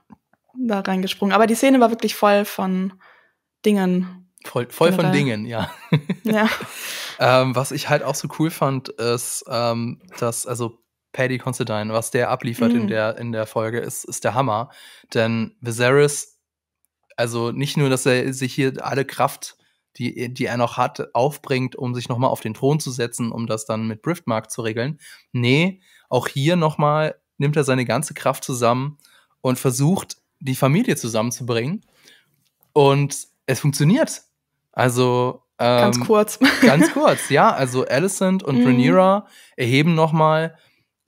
da reingesprungen. Aber die Szene war wirklich voll von Dingen. Voll, voll von Dingen, ja. Ja. [LAUGHS] ähm, was ich halt auch so cool fand, ist, ähm, dass, also Paddy Considine, was der abliefert mhm. in, der, in der Folge, ist, ist der Hammer. Denn Viserys, also nicht nur, dass er sich hier alle Kraft, die, die er noch hat, aufbringt, um sich nochmal auf den Thron zu setzen, um das dann mit Briftmark zu regeln. Nee, auch hier nochmal nimmt er seine ganze Kraft zusammen und versucht, die Familie zusammenzubringen. Und es funktioniert. Also. Ähm, ganz kurz. ganz [LAUGHS] kurz, ja. Also Alicent und mhm. Rhaenyra erheben nochmal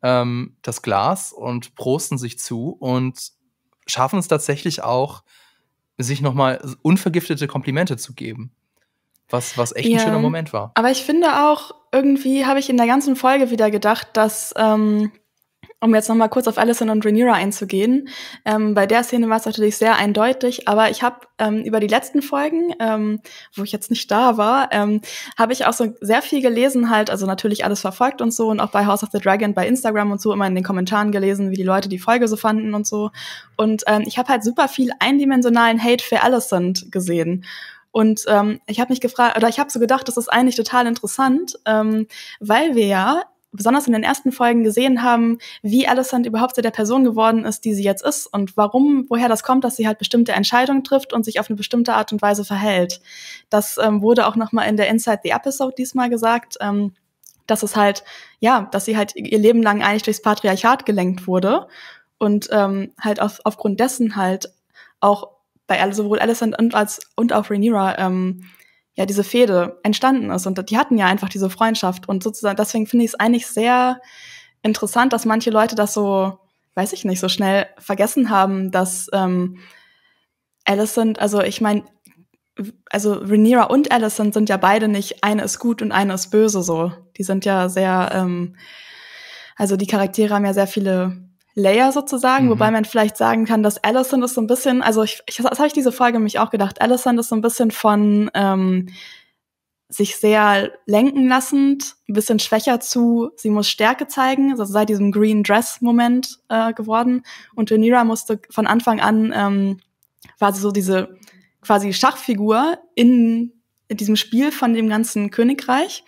ähm, das Glas und prosten sich zu und schaffen es tatsächlich auch, sich nochmal unvergiftete Komplimente zu geben. Was, was echt ja, ein schöner Moment war. Aber ich finde auch, irgendwie habe ich in der ganzen Folge wieder gedacht, dass ähm, um jetzt nochmal kurz auf Alison und Rhaenyra einzugehen, ähm, bei der Szene war es natürlich sehr eindeutig, aber ich habe ähm, über die letzten Folgen, ähm, wo ich jetzt nicht da war, ähm, habe ich auch so sehr viel gelesen halt, also natürlich alles verfolgt und so und auch bei House of the Dragon, bei Instagram und so immer in den Kommentaren gelesen, wie die Leute die Folge so fanden und so. Und ähm, ich habe halt super viel eindimensionalen Hate für Alison gesehen. Und ähm, ich habe mich gefragt, oder ich habe so gedacht, das ist eigentlich total interessant, ähm, weil wir ja besonders in den ersten Folgen gesehen haben, wie Alicent überhaupt zu der Person geworden ist, die sie jetzt ist und warum, woher das kommt, dass sie halt bestimmte Entscheidungen trifft und sich auf eine bestimmte Art und Weise verhält. Das ähm, wurde auch nochmal in der Inside the Episode diesmal gesagt. Ähm, dass es halt, ja, dass sie halt ihr Leben lang eigentlich durchs Patriarchat gelenkt wurde und ähm, halt auf, aufgrund dessen halt auch bei sowohl Alicent und als und auch Rhaenyra ähm, ja diese Fehde entstanden ist. Und die hatten ja einfach diese Freundschaft. Und sozusagen, deswegen finde ich es eigentlich sehr interessant, dass manche Leute das so, weiß ich nicht, so schnell vergessen haben, dass ähm, Alicent, also ich meine, also Rhaenyra und Alicent sind ja beide nicht, eine ist gut und eine ist böse so. Die sind ja sehr, ähm, also die Charaktere haben ja sehr viele Layer sozusagen, mhm. wobei man vielleicht sagen kann, dass Allison ist so ein bisschen, also ich, ich das habe ich diese Folge mich auch gedacht, Allison ist so ein bisschen von ähm, sich sehr lenken lassend, ein bisschen schwächer zu, sie muss Stärke zeigen, also seit diesem Green Dress Moment äh, geworden. Und Denira musste von Anfang an ähm, quasi so diese quasi Schachfigur in, in diesem Spiel von dem ganzen Königreich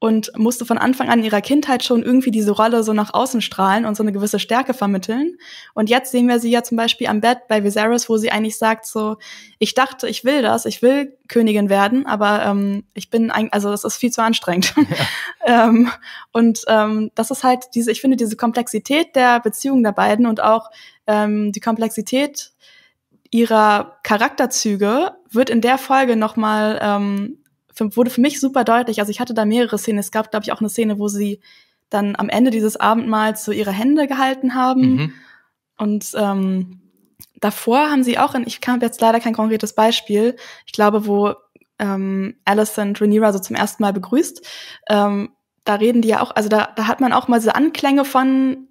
und musste von Anfang an ihrer Kindheit schon irgendwie diese Rolle so nach außen strahlen und so eine gewisse Stärke vermitteln. Und jetzt sehen wir sie ja zum Beispiel am Bett bei Viserys, wo sie eigentlich sagt so, ich dachte, ich will das, ich will Königin werden, aber ähm, ich bin eigentlich, also das ist viel zu anstrengend. Ja. [LAUGHS] ähm, und ähm, das ist halt diese, ich finde diese Komplexität der Beziehung der beiden und auch ähm, die Komplexität ihrer Charakterzüge wird in der Folge nochmal ähm, für, wurde für mich super deutlich. Also ich hatte da mehrere Szenen. Es gab, glaube ich, auch eine Szene, wo sie dann am Ende dieses Abendmahls so ihre Hände gehalten haben. Mhm. Und ähm, davor haben sie auch, in, ich habe jetzt leider kein konkretes Beispiel, ich glaube, wo ähm, und Rhaenyra so zum ersten Mal begrüßt, ähm, da reden die ja auch, also da, da hat man auch mal so Anklänge von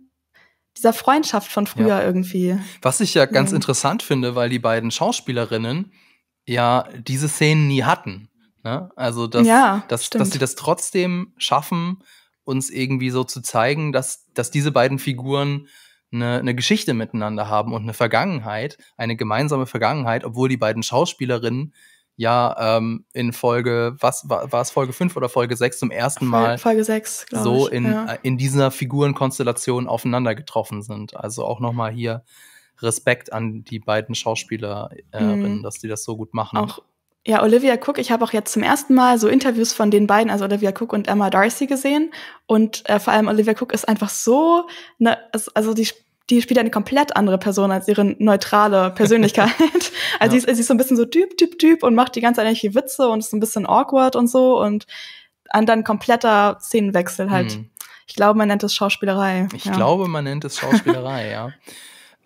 dieser Freundschaft von früher ja. irgendwie. Was ich ja ganz mhm. interessant finde, weil die beiden Schauspielerinnen ja diese Szenen nie hatten. Ne? Also, dass, ja, dass, dass sie das trotzdem schaffen, uns irgendwie so zu zeigen, dass, dass diese beiden Figuren eine, eine Geschichte miteinander haben und eine Vergangenheit, eine gemeinsame Vergangenheit, obwohl die beiden Schauspielerinnen ja ähm, in Folge, was war, es Folge 5 oder Folge 6 zum ersten Mal Folge 6, so ich. in, ja. Äh, in dieser Figurenkonstellation aufeinander getroffen sind. Also auch nochmal hier Respekt an die beiden Schauspielerinnen, mhm. dass die das so gut machen. Auch ja, Olivia Cook, ich habe auch jetzt zum ersten Mal so Interviews von den beiden, also Olivia Cook und Emma Darcy gesehen. Und äh, vor allem Olivia Cook ist einfach so, ne, also die, die spielt eine komplett andere Person als ihre neutrale Persönlichkeit. [LAUGHS] also ja. sie, ist, sie ist so ein bisschen so düb, düb, düb und macht die ganze Zeit irgendwelche Witze und ist ein bisschen awkward und so und dann kompletter Szenenwechsel halt. Mhm. Ich glaube, man nennt es Schauspielerei. Ich ja. glaube, man nennt es Schauspielerei, ja. [LAUGHS]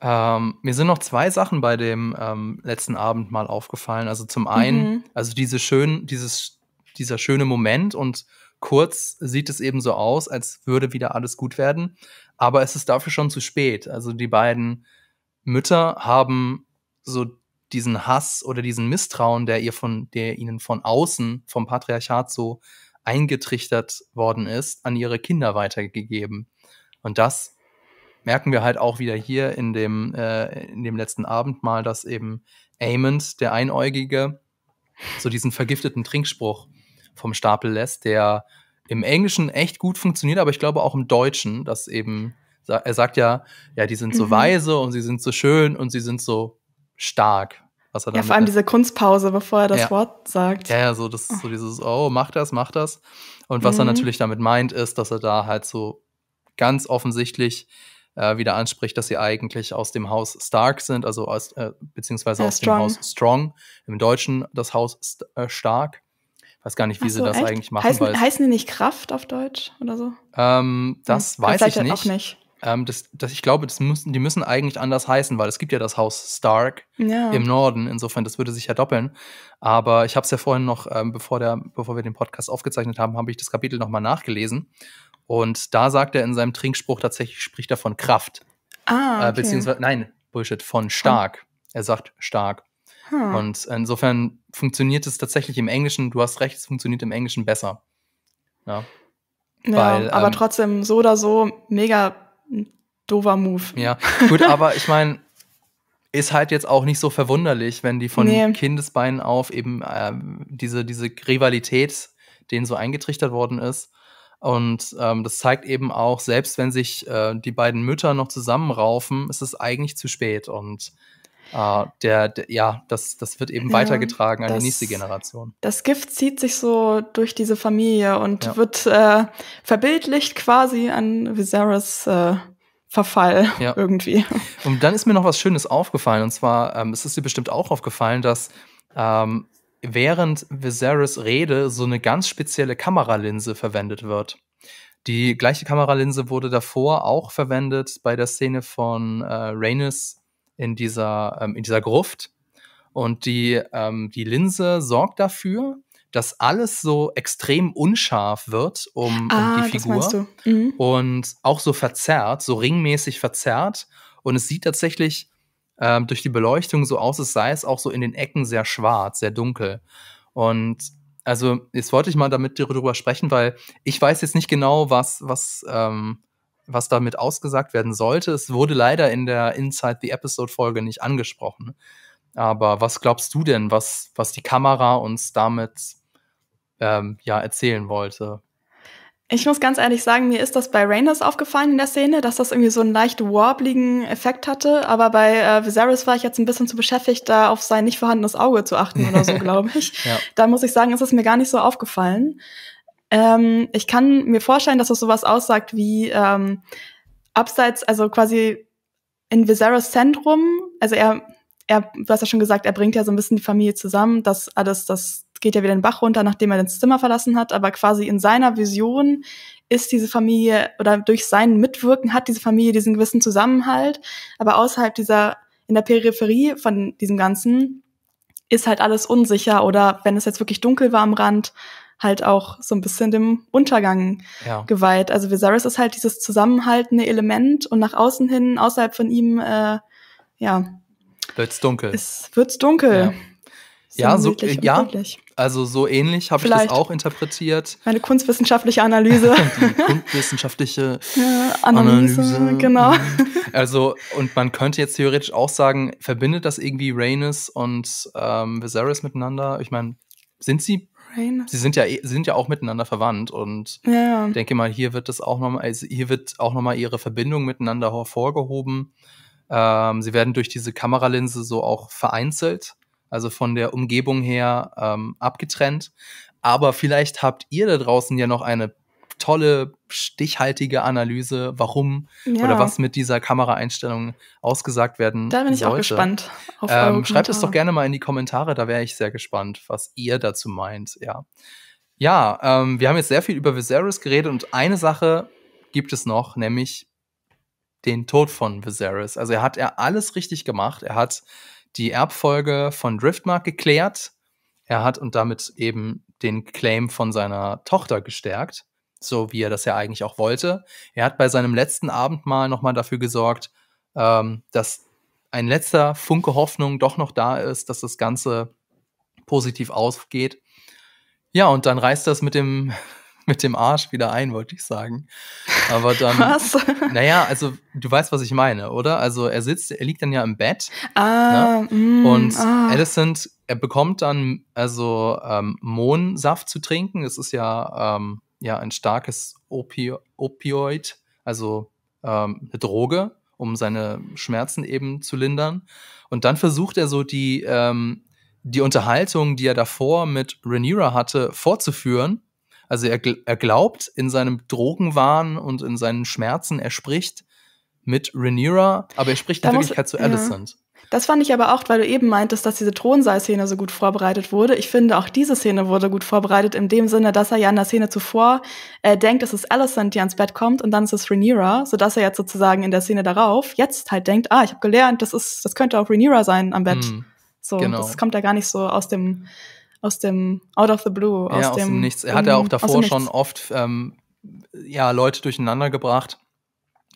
Ähm, mir sind noch zwei Sachen bei dem ähm, letzten Abend mal aufgefallen. Also zum einen, mhm. also diese schön, dieses, dieser schöne Moment und kurz sieht es eben so aus, als würde wieder alles gut werden. Aber es ist dafür schon zu spät. Also die beiden Mütter haben so diesen Hass oder diesen Misstrauen, der ihr von, der ihnen von außen vom Patriarchat so eingetrichtert worden ist, an ihre Kinder weitergegeben. Und das merken wir halt auch wieder hier in dem, äh, in dem letzten Abend mal, dass eben Amond, der Einäugige, so diesen vergifteten Trinkspruch vom Stapel lässt, der im Englischen echt gut funktioniert, aber ich glaube auch im Deutschen, dass eben, er sagt ja, ja, die sind so mhm. weise und sie sind so schön und sie sind so stark. Was er ja, vor allem diese Kunstpause, bevor er das ja. Wort sagt. Ja, ja, so, das, so oh. dieses, oh, mach das, mach das. Und was mhm. er natürlich damit meint, ist, dass er da halt so ganz offensichtlich äh, wieder anspricht, dass sie eigentlich aus dem Haus Stark sind, also aus, äh, beziehungsweise ja, aus Strong. dem Haus Strong, im Deutschen das Haus St äh, Stark. Weiß gar nicht, wie so, sie das echt? eigentlich machen. Heißen, heißen die nicht Kraft auf Deutsch oder so? Ähm, hm, das hm, weiß ich nicht. Auch nicht. Ähm, das, das, ich glaube, das müssen, die müssen eigentlich anders heißen, weil es gibt ja das Haus Stark ja. im Norden. Insofern, das würde sich ja doppeln. Aber ich habe es ja vorhin noch, ähm, bevor, der, bevor wir den Podcast aufgezeichnet haben, habe ich das Kapitel nochmal nachgelesen. Und da sagt er in seinem Trinkspruch tatsächlich, spricht er von Kraft. Ah, äh, okay. äh, beziehungsweise, nein, Bullshit, von stark. Hm. Er sagt stark. Hm. Und insofern funktioniert es tatsächlich im Englischen, du hast recht, es funktioniert im Englischen besser. Ja. ja Weil, aber ähm, trotzdem so oder so mega dover Move. Ja, [LAUGHS] gut, aber ich meine, ist halt jetzt auch nicht so verwunderlich, wenn die von nee. Kindesbeinen auf eben äh, diese, diese Rivalität, denen so eingetrichtert worden ist, und ähm, das zeigt eben auch, selbst wenn sich äh, die beiden Mütter noch zusammenraufen, ist es eigentlich zu spät. Und äh, der, der, ja, das, das wird eben ja, weitergetragen an das, die nächste Generation. Das Gift zieht sich so durch diese Familie und ja. wird äh, verbildlicht quasi an Viserys äh, Verfall ja. [LAUGHS] irgendwie. Und dann ist mir noch was Schönes aufgefallen. Und zwar ähm, es ist dir bestimmt auch aufgefallen, dass ähm, während Viserys Rede so eine ganz spezielle Kameralinse verwendet wird. Die gleiche Kameralinse wurde davor auch verwendet bei der Szene von äh, Rhaenys in dieser, ähm, in dieser Gruft. Und die, ähm, die Linse sorgt dafür, dass alles so extrem unscharf wird um, um ah, die Figur. Mhm. Und auch so verzerrt, so ringmäßig verzerrt. Und es sieht tatsächlich ähm, durch die Beleuchtung so aus, als sei es auch so in den Ecken sehr schwarz, sehr dunkel. Und also jetzt wollte ich mal damit darüber sprechen, weil ich weiß jetzt nicht genau, was, was, ähm, was damit ausgesagt werden sollte. Es wurde leider in der Inside the Episode Folge nicht angesprochen. Aber was glaubst du denn, was, was die Kamera uns damit ähm, ja erzählen wollte? Ich muss ganz ehrlich sagen, mir ist das bei Rhaenys aufgefallen in der Szene, dass das irgendwie so einen leicht warbligen Effekt hatte. Aber bei äh, Viserys war ich jetzt ein bisschen zu beschäftigt, da auf sein nicht vorhandenes Auge zu achten oder so, [LAUGHS] glaube ich. ja. Da muss ich sagen, ist es mir gar nicht so aufgefallen. Ähm, ich kann mir vorstellen, dass das sowas aussagt wie ähm, abseits, also quasi in Viserys Zentrum. Also er, er, du hast ja schon gesagt, er bringt ja so ein bisschen die Familie zusammen, dass alles, das geht ja wieder den Bach runter, nachdem er das Zimmer verlassen hat, aber quasi in seiner Vision ist diese Familie oder durch sein Mitwirken hat diese Familie diesen gewissen Zusammenhalt, aber außerhalb dieser, in der Peripherie von diesem Ganzen ist halt alles unsicher oder wenn es jetzt wirklich dunkel war am Rand, halt auch so ein bisschen dem Untergang ja. geweiht. Also Viserys ist halt dieses zusammenhaltende Element und nach außen hin, außerhalb von ihm, äh, ja. Wird's dunkel. Es wird's dunkel. Ja, ja so, ja. Also so ähnlich habe ich das auch interpretiert. Meine kunstwissenschaftliche Analyse. [LAUGHS] Die kunstwissenschaftliche ja, Analyse, Analyse, Genau. Mhm. Also, und man könnte jetzt theoretisch auch sagen, verbindet das irgendwie Rhaenys und ähm, Viserys miteinander? Ich meine, sind sie Sie sind ja, eh, sind ja auch miteinander verwandt und ja. denke mal, hier wird das auch nochmal, also hier wird auch nochmal ihre Verbindung miteinander hervorgehoben. Ähm, sie werden durch diese Kameralinse so auch vereinzelt also von der Umgebung her ähm, abgetrennt. Aber vielleicht habt ihr da draußen ja noch eine tolle, stichhaltige Analyse, warum ja. oder was mit dieser Kameraeinstellung ausgesagt werden Da bin ich sollte. auch gespannt. Ähm, schreibt es doch gerne mal in die Kommentare, da wäre ich sehr gespannt, was ihr dazu meint, ja. Ja, ähm, wir haben jetzt sehr viel über Viserys geredet und eine Sache gibt es noch, nämlich den Tod von Viserys. Also er hat er alles richtig gemacht. Er hat die Erbfolge von Driftmark geklärt. Er hat und damit eben den Claim von seiner Tochter gestärkt, so wie er das ja eigentlich auch wollte. Er hat bei seinem letzten Abendmahl nochmal dafür gesorgt, ähm, dass ein letzter Funke Hoffnung doch noch da ist, dass das Ganze positiv ausgeht. Ja, und dann reißt das mit dem [LAUGHS] mit dem Arsch wieder ein, wollte ich sagen. Aber dann. [LAUGHS] Was? Naja, also du weißt, was ich meine, oder? Also er sitzt, er liegt dann ja im Bett. Ah, ne? Mm, und ah. Alicent, er bekommt dann also ähm, Mohnsaft zu trinken. Das ist ja, ähm, ja ein starkes Opi Opioid, also ähm, eine Droge, um seine Schmerzen eben zu lindern. Und dann versucht er so die, ähm, die Unterhaltung, die er davor mit Rhaenyra hatte, fortzuführen also er, er glaubt in seinem Drogenwahn und in seinen Schmerzen, er spricht mit Rhaenyra, aber er spricht da in Wirklichkeit zu ja. Alicent. Das fand ich aber auch, weil du eben meintest, dass diese Thronsaal-Szene so gut vorbereitet wurde. Ich finde, auch diese Szene wurde gut vorbereitet, in dem Sinne, dass er ja in der Szene zuvor äh, denkt, es ist Alicent, die ans Bett kommt und dann ist es Rhaenyra, sodass er jetzt sozusagen in der Szene darauf jetzt halt denkt, ah, ich habe gelernt, das, ist, das könnte auch Rhaenyra sein am Bett. Mm, so, genau. das kommt ja gar nicht so aus dem aus dem Out of the Blue, aus, ja, aus dem, dem, Nichts. Er hat ja auch davor schon oft ähm, ja, Leute durcheinander gebracht.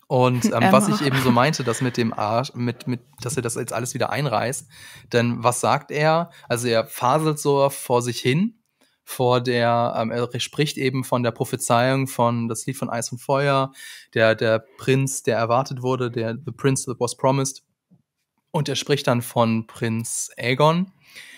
Und ähm, [LAUGHS] was ich eben so meinte, dass mit dem Arsch, mit, mit, dass er das jetzt alles wieder einreißt. Denn was sagt er? Also er faselt so vor sich hin, vor der, ähm, er spricht eben von der Prophezeiung von das Lied von Eis und Feuer, der, der Prinz, der erwartet wurde, der The Prince that was promised. Und er spricht dann von Prinz Aegon,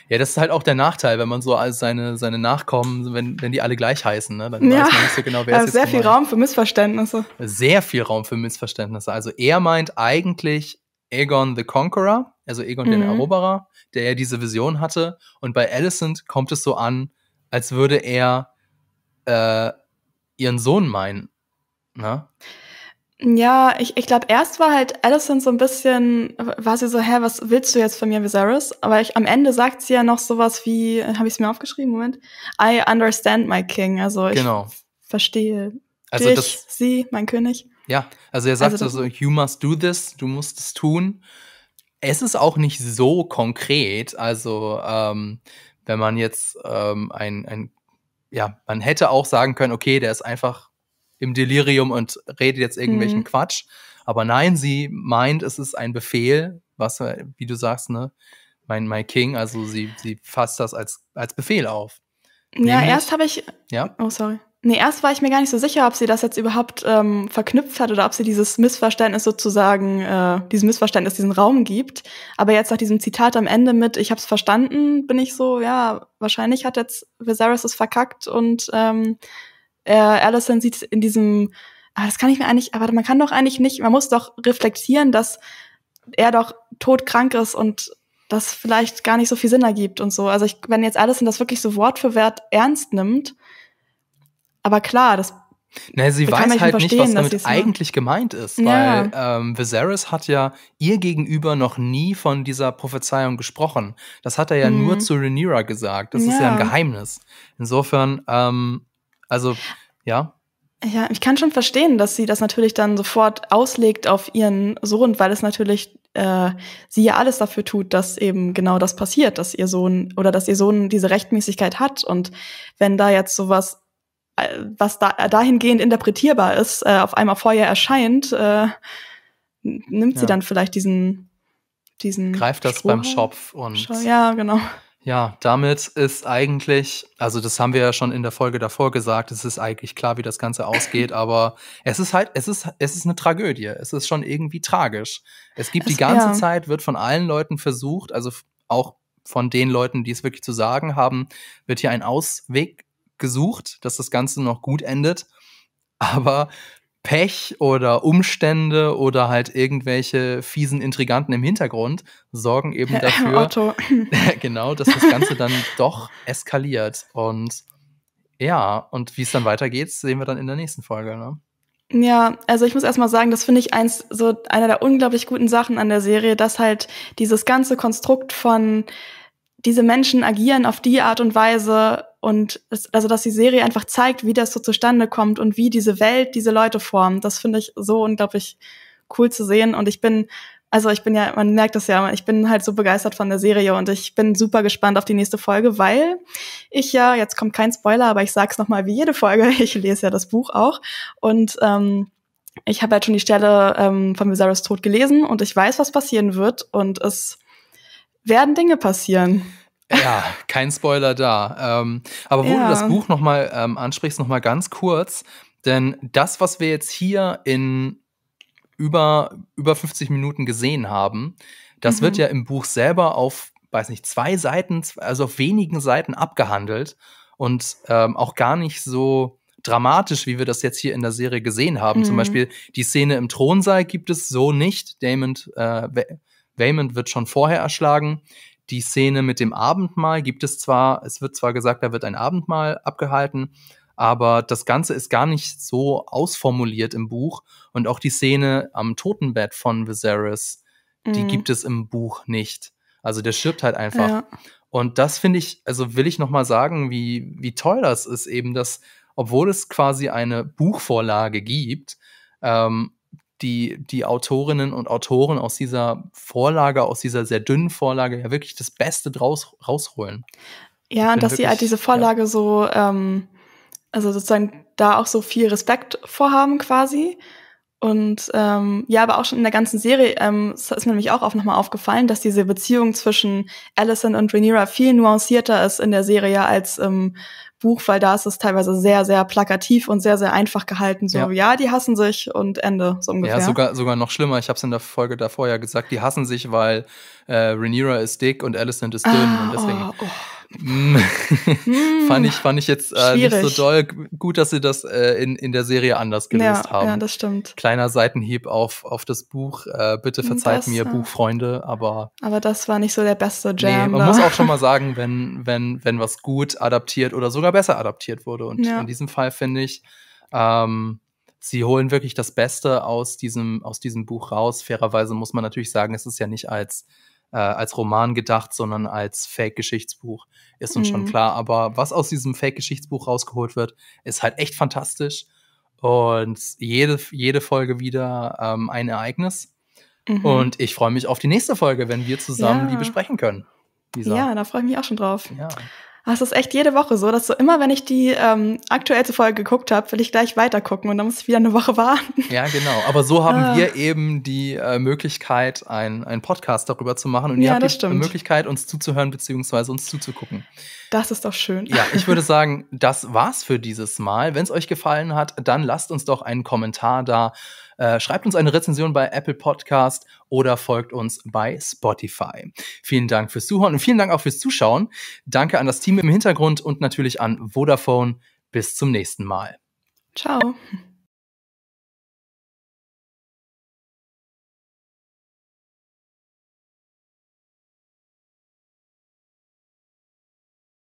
ja, das ist halt auch der Nachteil, wenn man so als seine, seine Nachkommen, wenn, wenn die alle gleich heißen, ne? dann ja. weiß man nicht so genau, wer also es ist. Sehr viel Raum für Missverständnisse. Sehr viel Raum für Missverständnisse. Also er meint eigentlich Aegon the Conqueror, also Aegon mhm. den Eroberer, der ja diese Vision hatte. Und bei Alicent kommt es so an, als würde er äh, ihren Sohn meinen. Na? Ne? Ja, ich, ich glaube, erst war halt Allison so ein bisschen, war sie so, hä, was willst du jetzt von mir, Viserys? Aber ich, am Ende sagt sie ja noch sowas wie, habe ich es mir aufgeschrieben, Moment, I understand my king, also ich genau. verstehe also dich, das, sie, mein König. Ja, also er sagt also, so, you must do this, du musst es tun. Es ist auch nicht so konkret, also ähm, wenn man jetzt ähm, ein, ein, ja, man hätte auch sagen können, okay, der ist einfach im Delirium und redet jetzt irgendwelchen mhm. Quatsch. Aber nein, sie meint, es ist ein Befehl, was, wie du sagst, ne, mein, mein King, also sie, sie fasst das als, als Befehl auf. Nämlich, ja, erst habe ich. Ja. Oh, sorry. Nee, erst war ich mir gar nicht so sicher, ob sie das jetzt überhaupt ähm, verknüpft hat oder ob sie dieses Missverständnis sozusagen, äh, diesem Missverständnis diesen Raum gibt. Aber jetzt nach diesem Zitat am Ende mit, ich habe es verstanden, bin ich so, ja, wahrscheinlich hat jetzt Viserys es verkackt und ähm, äh, Allison sieht in diesem, ah, das kann ich mir eigentlich, aber ah, man kann doch eigentlich nicht, man muss doch reflektieren, dass er doch todkrank ist und das vielleicht gar nicht so viel Sinn ergibt und so. Also ich, wenn jetzt Allison das wirklich so Wort für Wert ernst nimmt, aber klar, das Nee, sie weiß halt nicht, was damit eigentlich gemeint ist, weil ja. ähm, Viserys hat ja ihr gegenüber noch nie von dieser Prophezeiung gesprochen. Das hat er ja mhm. nur zu Rhaenyra gesagt. Das ja. ist ja ein Geheimnis. Insofern ähm, also, ja. Ja, ich kann schon verstehen, dass sie das natürlich dann sofort auslegt auf ihren Sohn, weil es natürlich äh, sie ja alles dafür tut, dass eben genau das passiert, dass ihr Sohn oder dass ihr Sohn diese Rechtmäßigkeit hat. Und wenn da jetzt sowas, äh, was da, äh, dahingehend interpretierbar ist, äh, auf einmal vorher erscheint, äh, nimmt ja. sie dann vielleicht diesen, diesen. Greift das Strohhalm? beim Schopf und. Ja, genau. Ja, damit ist eigentlich, also das haben wir ja schon in der Folge davor gesagt, es ist eigentlich klar, wie das Ganze ausgeht, [LAUGHS] aber es ist halt, es ist, es ist eine Tragödie. Es ist schon irgendwie tragisch. Es gibt es, die ganze ja. Zeit, wird von allen Leuten versucht, also auch von den Leuten, die es wirklich zu sagen haben, wird hier ein Ausweg gesucht, dass das Ganze noch gut endet. Aber Pech oder Umstände oder halt irgendwelche fiesen Intriganten im Hintergrund sorgen eben dafür, [LAUGHS] [LAUGHS] genau, dass das Ganze dann doch eskaliert. Und ja, und wie es dann weitergeht, sehen wir dann in der nächsten Folge. Ne? Ja, also ich muss erstmal sagen, das finde ich eins, so einer der unglaublich guten Sachen an der Serie, dass halt dieses ganze Konstrukt von diese Menschen agieren auf die Art und Weise und es, also dass die Serie einfach zeigt, wie das so zustande kommt und wie diese Welt diese Leute formt. Das finde ich so unglaublich cool zu sehen und ich bin also ich bin ja, man merkt das ja, ich bin halt so begeistert von der Serie und ich bin super gespannt auf die nächste Folge, weil ich ja, jetzt kommt kein Spoiler, aber ich sag's nochmal wie jede Folge, [LAUGHS] ich lese ja das Buch auch und ähm, ich habe halt schon die Stelle ähm, von Viserys Tod gelesen und ich weiß, was passieren wird und es werden Dinge passieren. Ja, kein Spoiler da. Ähm, aber wo ja. du das Buch nochmal ähm, ansprichst, nochmal ganz kurz, denn das, was wir jetzt hier in über, über 50 Minuten gesehen haben, das mhm. wird ja im Buch selber auf, weiß nicht, zwei Seiten, also auf wenigen Seiten abgehandelt und ähm, auch gar nicht so dramatisch, wie wir das jetzt hier in der Serie gesehen haben. Mhm. Zum Beispiel die Szene im Thronsaal gibt es so nicht. Damon äh, Waymond wird schon vorher erschlagen. Die Szene mit dem Abendmahl gibt es zwar, es wird zwar gesagt, da wird ein Abendmahl abgehalten, aber das Ganze ist gar nicht so ausformuliert im Buch. Und auch die Szene am Totenbett von Viserys, mhm. die gibt es im Buch nicht. Also der stirbt halt einfach. Ja. Und das finde ich, also will ich nochmal sagen, wie, wie toll das ist eben, dass, obwohl es quasi eine Buchvorlage gibt, ähm, die, die Autorinnen und Autoren aus dieser Vorlage, aus dieser sehr dünnen Vorlage, ja wirklich das Beste draus rausholen. Ja, und dass wirklich, sie halt diese Vorlage ja. so, ähm, also sozusagen da auch so viel Respekt vorhaben quasi und ähm, ja, aber auch schon in der ganzen Serie ähm, ist mir nämlich auch auf, nochmal aufgefallen, dass diese Beziehung zwischen Allison und Rhaenyra viel nuancierter ist in der Serie als im Buch, weil da ist es teilweise sehr, sehr plakativ und sehr, sehr einfach gehalten. So, ja, ja die hassen sich und Ende, so ungefähr. Ja, sogar, sogar noch schlimmer. Ich habe es in der Folge davor ja gesagt, die hassen sich, weil äh, Rhaenyra ist dick und Allison ist dünn. Ah, und deswegen oh, oh. Hm. fand, ich, fand ich jetzt äh, nicht so doll. Gut, dass sie das äh, in, in der Serie anders gelöst ja, haben. Ja, das stimmt. Kleiner Seitenhieb auf, auf das Buch. Äh, bitte verzeiht das, mir, ja. Äh, Buchfreunde, aber. Aber das war nicht so der beste Jam. Nee, man ne? muss auch schon mal [LAUGHS] sagen, wenn, wenn, wenn was gut adaptiert oder sogar besser adaptiert wurde. Und ja. in diesem Fall finde ich, ähm, sie holen wirklich das Beste aus diesem, aus diesem Buch raus. Fairerweise muss man natürlich sagen, es ist ja nicht als äh, als Roman gedacht, sondern als Fake-Geschichtsbuch. Ist uns mhm. schon klar. Aber was aus diesem Fake-Geschichtsbuch rausgeholt wird, ist halt echt fantastisch. Und jede, jede Folge wieder ähm, ein Ereignis. Mhm. Und ich freue mich auf die nächste Folge, wenn wir zusammen ja. die besprechen können. Lisa. Ja, da freue ich mich auch schon drauf. Ja. Ah, es ist echt jede Woche so, dass so immer, wenn ich die ähm, aktuellste Folge geguckt habe, will ich gleich weitergucken und dann muss ich wieder eine Woche warten. Ja, genau. Aber so haben ah. wir eben die äh, Möglichkeit, einen Podcast darüber zu machen und ihr ja, habt die stimmt. Möglichkeit, uns zuzuhören bzw. uns zuzugucken. Das ist doch schön. Ja, ich würde [LAUGHS] sagen, das war's für dieses Mal. Wenn es euch gefallen hat, dann lasst uns doch einen Kommentar da. Äh, schreibt uns eine Rezension bei Apple Podcast oder folgt uns bei Spotify. Vielen Dank fürs Zuhören und vielen Dank auch fürs Zuschauen. Danke an das Team im Hintergrund und natürlich an Vodafone. Bis zum nächsten Mal. Ciao.